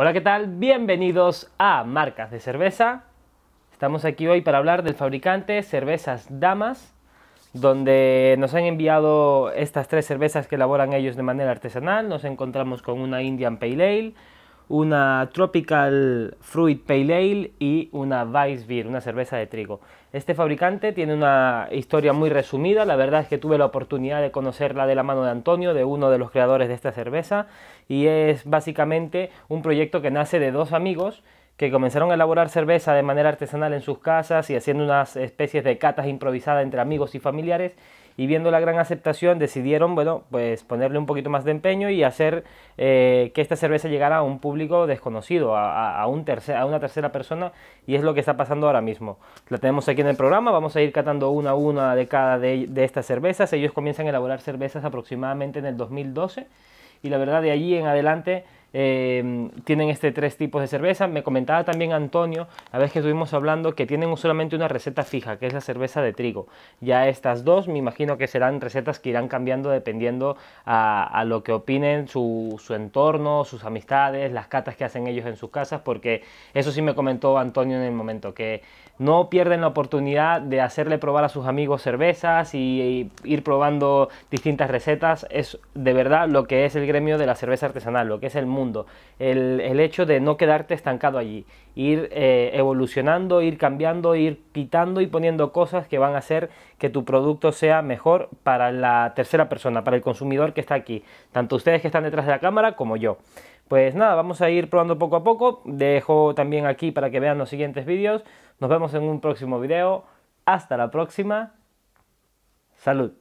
Hola, ¿qué tal? Bienvenidos a Marcas de Cerveza. Estamos aquí hoy para hablar del fabricante Cervezas Damas, donde nos han enviado estas tres cervezas que elaboran ellos de manera artesanal. Nos encontramos con una Indian Pale Ale, una Tropical Fruit Pale Ale y una Vice Beer, una cerveza de trigo. Este fabricante tiene una historia muy resumida, la verdad es que tuve la oportunidad de conocerla de la mano de Antonio, de uno de los creadores de esta cerveza, y es básicamente un proyecto que nace de dos amigos que comenzaron a elaborar cerveza de manera artesanal en sus casas y haciendo unas especies de catas improvisadas entre amigos y familiares y viendo la gran aceptación decidieron, bueno, pues ponerle un poquito más de empeño y hacer eh, que esta cerveza llegara a un público desconocido, a, un a una tercera persona y es lo que está pasando ahora mismo. La tenemos aquí en el programa, vamos a ir catando una a una de cada de estas cervezas. Ellos comienzan a elaborar cervezas aproximadamente en el 2012 y la verdad de allí en adelante eh, tienen este tres tipos de cerveza. Me comentaba también Antonio, la vez que estuvimos hablando, que tienen solamente una receta fija, que es la cerveza de trigo. Ya estas dos, me imagino que serán recetas que irán cambiando dependiendo a, lo que opinen su, su, entorno, sus amistades, las catas que hacen ellos en sus casas, porque eso sí me comentó Antonio en el momento, que no pierden la oportunidad de hacerle probar a sus amigos cervezas y, ir probando distintas recetas. Es de verdad lo que es el gremio de la cerveza artesanal, lo que es el mundo. El, hecho de no quedarte estancado allí, ir eh, evolucionando, ir cambiando, ir quitando y poniendo cosas que van a hacer que tu producto sea mejor para la tercera persona, para el consumidor que está aquí, tanto ustedes que están detrás de la cámara como yo. Pues nada, vamos a ir probando poco a poco, dejo también aquí para que vean los siguientes vídeos, nos vemos en un próximo vídeo hasta la próxima, salud.